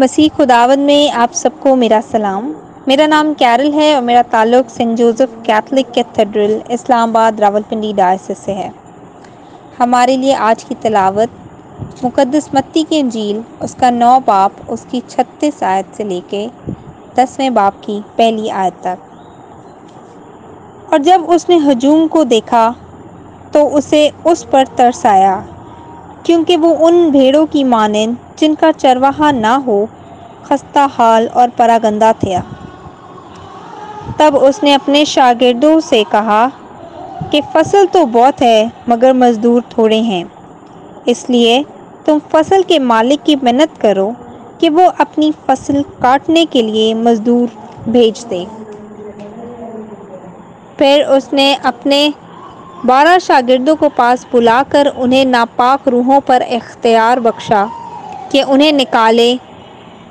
मसीह खुदावन में आप सबको मेरा सलाम मेरा नाम कैरल है और मेरा ताल्लुक saint Joseph Catholic cathedral Islamabad Rawalpindi diocese से है हमारे लिए आज की तलावत मुकदस मत्ती की अंजील उसका नौ बाप उसकी छत्तीस आयत से लेके दसवें बाप की पहली आयत तक और जब उसने हजूम को देखा तो उसे उस पर तरस आया क्योंकि वो उन भेड़ों की मानन जिनका चरवाहा ना हो खस्ता हाल और परागंदा थे तब उसने अपने शागिर्दों से कहा कि फसल तो बहुत है मगर मज़दूर थोड़े हैं इसलिए तुम फसल के मालिक की मेहनत करो कि वो अपनी फसल काटने के लिए मज़दूर भेज दे फिर उसने अपने बारह शागिर्दों को पास बुलाकर उन्हें नापाक रूहों पर इख्तियार बख्शा कि उन्हें निकालें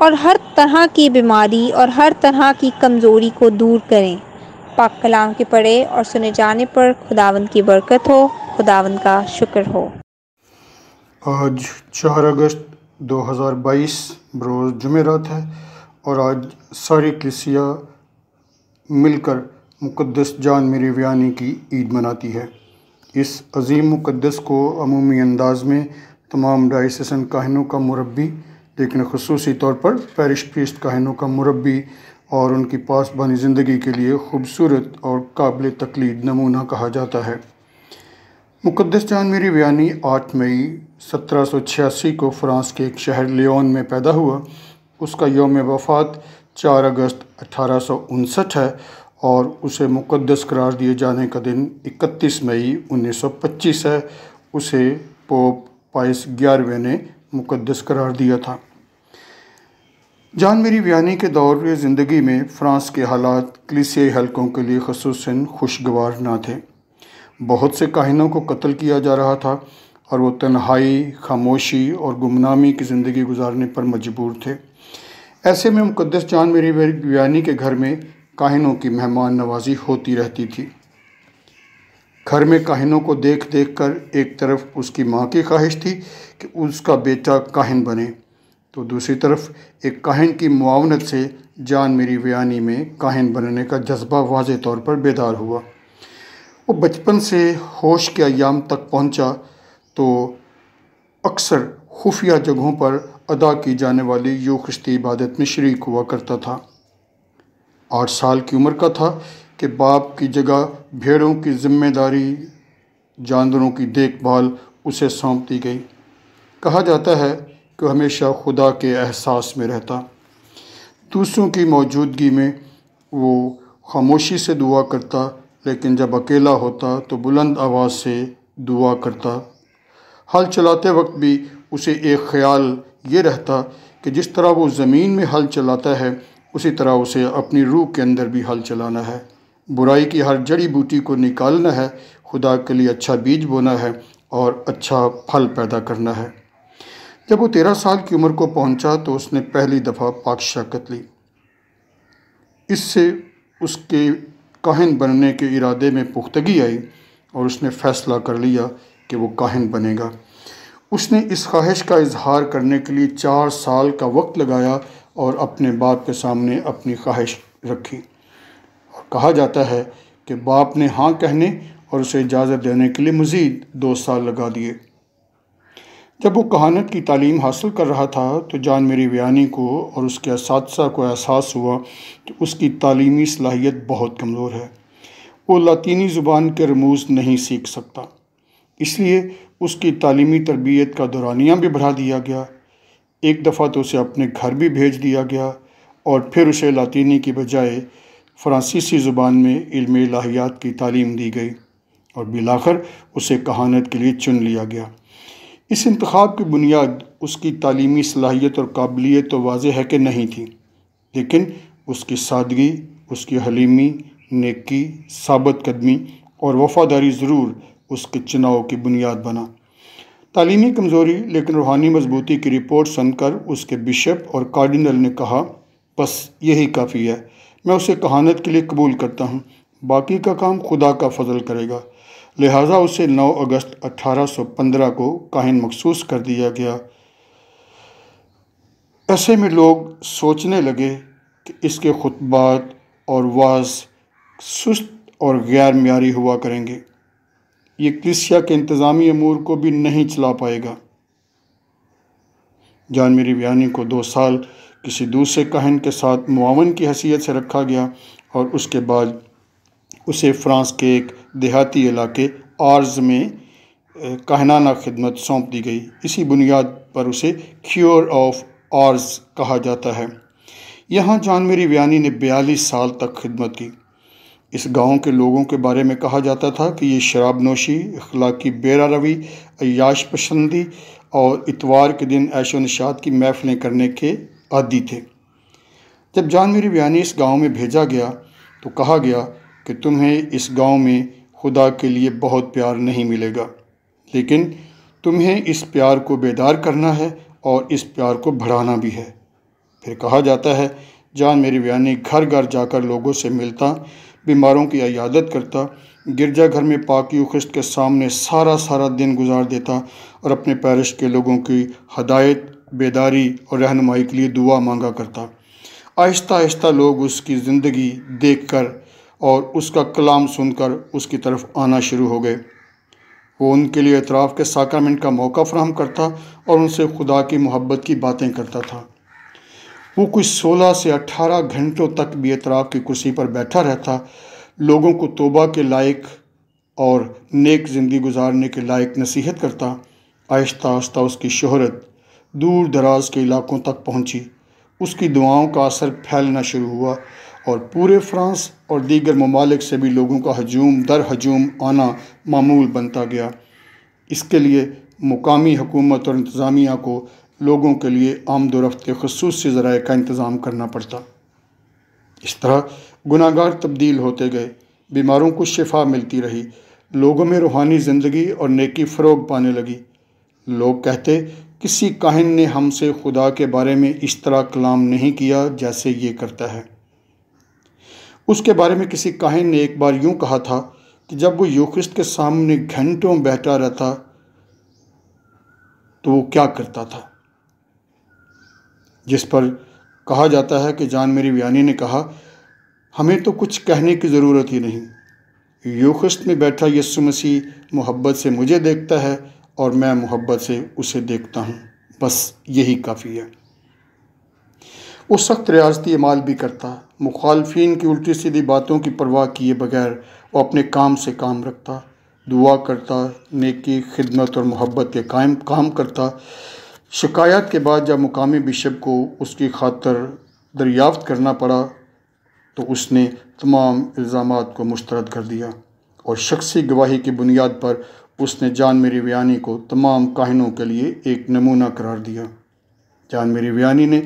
और हर तरह की बीमारी और हर तरह की कमज़ोरी को दूर करें पाक कलाम के पढ़े और सुने जाने पर खुदावन की बरकत हो खुदावन का शुक्र हो आज चार अगस्त 2022 बरोज़ जुमेरात है और आज सारी कलिसिया मिलकर मुकदस जान मेरी व्यानी की ईद मनाती है इस अजीम मुक़दस को अमूमी अंदाज में तमाम डाइसेसन काहनों का मुरबी लेकिन खसूसी तौर पर पैरिश पीस्ट काहनों का मुरबी और उनकी पासबानी ज़िंदगी के लिए खूबसूरत और काबिल तकलीद नमूना कहा जाता है मुक़दस जान मेरी बयानी आठ मई सत्रह सौ छियासी को फ्रांस के एक शहर लियोन में पैदा हुआ उसका योम वफ़ात चार अगस्त अठारह सौ उनसठ है और उसे मुक़दस करार दिए जाने का दिन 31 मई 1925 है उसे पोप पाइस ग्यारहवें ने मुक़दस करार दिया था जान मेरी बयानी के दौर ज़िंदगी में फ़्रांस के हालात कलिसियाई हलकों के लिए खसूस खुशगवार ना थे बहुत से काहिनों को कत्ल किया जा रहा था और वो तन्हाई खामोशी और गुमनामी की ज़िंदगी गुजारने पर मजबूर थे ऐसे में मुकदस जान मेरी बयानी के घर में काहिनों की मेहमान नवाजी होती रहती थी घर में काहिनों को देख देख कर एक तरफ उसकी माँ की ख्वाहिश थी कि उसका बेटा काहिन बने तो दूसरी तरफ एक काहिन की मुआवनत से जान मेरी बयानी में काहिन बनने का जज्बा वाज तौर पर बेदार हुआ वो बचपन से होश के अयाम तक पहुँचा तो अक्सर खुफिया जगहों पर अदा की जाने वाली यूखस्ती इबादत में शरीक हुआ करता था आठ साल की उम्र का था कि बाप की जगह भेड़ों की जिम्मेदारी जानवरों की देखभाल उसे सौंप दी गई कहा जाता है कि हमेशा खुदा के एहसास में रहता दूसरों की मौजूदगी में वो खामोशी से दुआ करता लेकिन जब अकेला होता तो बुलंद आवाज़ से दुआ करता हल चलाते वक्त भी उसे एक ख्याल ये रहता कि जिस तरह वो ज़मीन में हल चलाता है उसी तरह उसे अपनी रूह के अंदर भी हल चलाना है बुराई की हर जड़ी बूटी को निकालना है खुदा के लिए अच्छा बीज बोना है और अच्छा फल पैदा करना है जब वो तेरह साल की उम्र को पहुंचा तो उसने पहली दफ़ा पाक ली इससे उसके काहिन बनने के इरादे में पुख्तगी आई और उसने फ़ैसला कर लिया कि वो काहिन बनेगा उसने इस ख्वाहिश का इजहार करने के लिए चार साल का वक्त लगाया और अपने बाप के सामने अपनी ख्वाहिश रखी और कहा जाता है कि बाप ने हाँ कहने और उसे इजाज़त देने के लिए मज़ीद दो साल लगा दिए जब वो कहानत की तालीम हासिल कर रहा था तो जान मेरी बयानी को और उसके इस को एहसास हुआ कि उसकी तालीमी सलाहियत बहुत कमज़ोर है वो लातीनी ज़ुबान के रमूज नहीं सीख सकता इसलिए उसकी तालीमी तरबियत का दौरानिया भी बढ़ा दिया गया एक दफ़ा तो उसे अपने घर भी भेज दिया गया और फिर उसे लातीनी की बजाय फ्रांसीसी ज़ुबान में इल्म लाहियात की तालीम दी गई और बिलाखर उसे कहानत के लिए चुन लिया गया इस इंतखब की बुनियाद उसकी तालीमी सलाहियत और काबिलियत तो वाज है कि नहीं थी लेकिन उसकी सादगी उसकी हलीमी नेकी साबत कदमी और वफादारी ज़रूर उसके चुनाव की बुनियाद बना तालीमी कमज़ोरी लेकिन रूहानी मजबूती की रिपोर्ट सुनकर उसके बिशप और कार्डिनल ने कहा बस यही काफ़ी है मैं उसे कहानत के लिए कबूल करता हूँ बाकी का काम खुदा का फजल करेगा लिहाजा उसे 9 अगस्त 1815 को काहिन मखसूस कर दिया गया ऐसे में लोग सोचने लगे कि इसके खुतबात और वाज सुस्त और गैर मीरी हुआ करेंगे ये क्रिसिया के इंतज़ामी अमूर को भी नहीं चला पाएगा जान मेरी बयानी को दो साल किसी दूसरे कहन के साथ मुआवन की हैसियत से रखा गया और उसके बाद उसे फ्रांस के एक देहाती इलाके आर्ज में कहनाना खिदमत सौंप दी गई इसी बुनियाद पर उसे क्योर ऑफ आर्ज कहा जाता है यहाँ जान मेरी बयानी ने बयालीस साल तक खिदमत की इस गांव के लोगों के बारे में कहा जाता था कि ये शराब नोशी अखलाकी बेरा रवी अयाश पसंदी और इतवार के दिन ऐशो नशात की महफिलें करने के आदि थे जब जान मेरी बयानी इस गांव में भेजा गया तो कहा गया कि तुम्हें इस गांव में खुदा के लिए बहुत प्यार नहीं मिलेगा लेकिन तुम्हें इस प्यार को बेदार करना है और इस प्यार को बढ़ाना भी है फिर कहा जाता है जान मेरी बयानी घर घर जाकर लोगों से मिलता बीमारों की अयादत करता गिरजाघर में पाकी उखस्त के सामने सारा सारा दिन गुजार देता और अपने पैरिश के लोगों की हदायत बेदारी और रहनमाई के लिए दुआ मांगा करता आहिस्ता आहिस्ता लोग उसकी ज़िंदगी देख कर और उसका कलाम सुनकर उसकी तरफ आना शुरू हो गए वो उनके लिए अतराफ़ के साक्रामेंट का मौका फ्राहम करता और उनसे खुदा की मोहब्बत की बातें करता था वो कुछ 16 से 18 घंटों तक भी एतराब की कुर्सी पर बैठा रहता लोगों को तोबा के लायक और नेक ज़िंदगी गुजारने के लायक नसीहत करता आहिस्ता आहिस्ता उसकी शहरत दूर दराज के इलाकों तक पहुंची उसकी दुआओं का असर फैलना शुरू हुआ और पूरे फ्रांस और दीगर ममालिक से भी लोगों का हजूम दर हजूम आना मामूल बनता गया इसके लिए मुकामी हुकूमत और इंतज़ामिया को लोगों के लिए आमदोरफ्त के खसूस ज़राए का इंतज़ाम करना पड़ता इस तरह गुनागार तब्दील होते गए बीमारों को शिफा मिलती रही लोगों में रूहानी ज़िंदगी और नेकी फ़रोग पाने लगी लोग कहते किसी काहिन ने हमसे खुदा के बारे में इस तरह कलाम नहीं किया जैसे ये करता है उसके बारे में किसी काहिन ने एक बार यूँ कहा था कि जब वो यूखिस्ट के सामने घंटों बैठा रहता तो वो क्या करता था जिस पर कहा जाता है कि जान मेरी व्यानी ने कहा हमें तो कुछ कहने की ज़रूरत ही नहीं यूखस्त में बैठा यस्सु मसीह मोहब्बत से मुझे देखता है और मैं मोहब्बत से उसे देखता हूँ बस यही काफ़ी है वो सख्त रियाजती अमाल भी करता मुखालफी की उल्टी सीधी बातों की परवाह किए बगैर वो अपने काम से काम रखता दुआ करता नेकी खिदमत और मोहब्बत के कायम काम करता शिकायत के बाद जब मुकामी बिशप को उसकी खातर दरियाफ्त करना पड़ा तो उसने तमाम इल्ज़ाम को मुस्तरद कर दिया और शख्सी गवाही की बुनियाद पर उसने जान मेरी बयानी को तमाम काहिनों के लिए एक नमूना करार दिया जान मेरी बयानी ने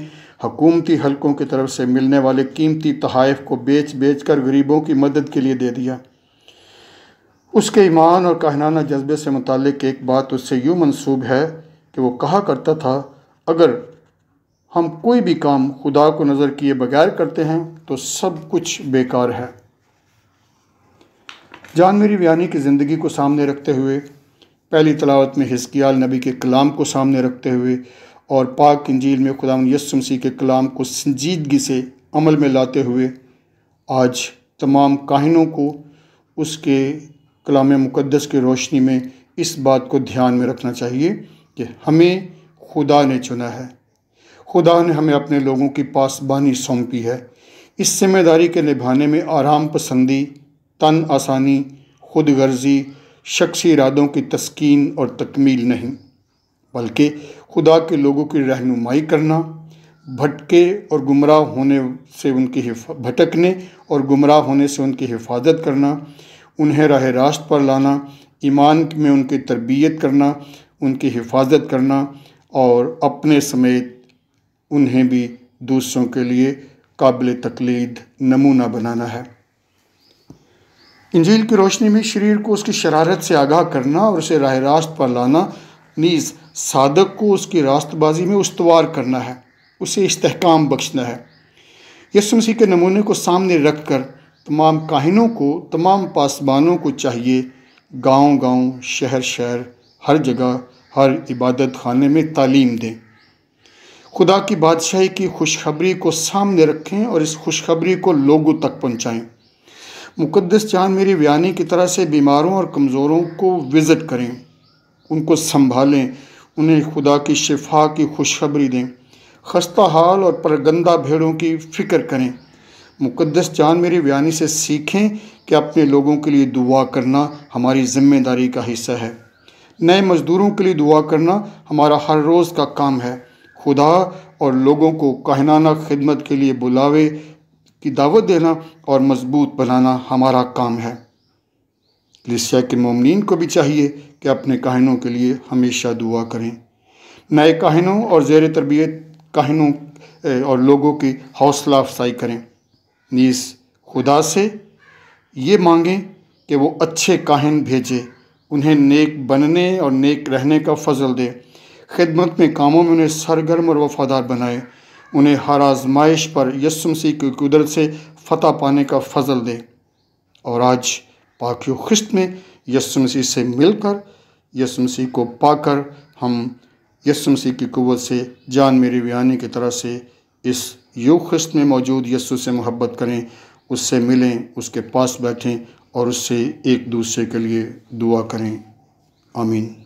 हकूमती हलकों की तरफ से मिलने वाले कीमती तहाइफ को बेच बेच कर गरीबों की मदद के लिए दे दिया उसके ईमान और काहनाना जज्बे से मुतक़ एक बात उससे यूँ मनसूब है कि वो कहा करता था अगर हम कोई भी काम खुदा को नज़र किए बगैर करते हैं तो सब कुछ बेकार है जान मेरी बयानी की ज़िंदगी को सामने रखते हुए पहली तलावत में हिस्कियाल नबी के कलाम को सामने रखते हुए और पाक इंजील में खुदा यसम के कलाम को संजीदगी से अमल में लाते हुए आज तमाम काहिनों को उसके कलाम मुकदस की रोशनी में इस बात को ध्यान में रखना चाहिए कि हमें खुदा ने चुना है खुदा ने हमें अपने लोगों की पासबानी सौंपी है इस जिम्मेदारी के निभाने में आराम पसंदी तन आसानी खुद गर्जी शख्सी इरादों की तस्कीन और तकमील नहीं बल्कि खुदा के लोगों की रहनुमाई करना भटके और गुमराह होने से उनकी भटकने और गुमराह होने से उनकी हिफाजत करना उन्हें राह रास्त पर लाना ईमान में उनकी तरबियत करना उनकी हिफाजत करना और अपने समेत उन्हें भी दूसरों के लिए काबिल तकलीद नमूना बनाना है इंजील की रोशनी में शरीर को उसकी शरारत से आगाह करना और उसे राह रास्त पर लाना नीज सादक को उसकी रास्तबाजी में उसवार करना है उसे इस्तेकाम बख्शना है यसु मसीह के नमूने को सामने रख कर तमाम काहिनों को तमाम पासबानों को चाहिए गांव-गांव, शहर-शहर हर जगह हर इबादत खाने में तालीम दें खुदा की बादशाही की खुशखबरी को सामने रखें और इस खुशखबरी को लोगों तक पहुँचाएँ मुक़दस जान मेरी व्यानी की तरह से बीमारों और कमज़ोरों को विज़िट करें उनको संभालें उन्हें खुदा की शिफा की खुशखबरी दें खस्ता हाल और परगंदा भेड़ों की फ़िक्र करें मुकदस जान मेरी व्यानी से सीखें कि अपने लोगों के लिए दुआ करना हमारी ज़िम्मेदारी का हिस्सा है नए मज़दूरों के लिए दुआ करना हमारा हर रोज़ का काम है खुदा और लोगों को कहनाना खिदमत के लिए बुलावे की दावत देना और मजबूत बनाना हमारा काम है कलिसिया के ममिन को भी चाहिए कि अपने कहनों के लिए हमेशा दुआ करें नए कहनों और जेर तरबियत कहनों और लोगों की हौसला अफजाई करें नीस खुदा से ये मांगें कि वो अच्छे कहन भेजें उन्हें नेक बनने और नेक रहने का फजल दे खिदमत में कामों में उन्हें सरगर्म और वफादार बनाए उन्हें हर आजमाइश पर यसमसी की कुदरत से फतह पाने का फजल दे और आज पाकियो खिश्त में यसमसी से मिलकर यसमसी को पाकर हम यसमसी की कुत से जान मेरी बयानी की तरह से इस योग खिश्त में मौजूद यस्सु से मोहब्बत करें उससे मिलें उसके पास बैठें और उससे एक दूसरे के लिए दुआ करें आमीन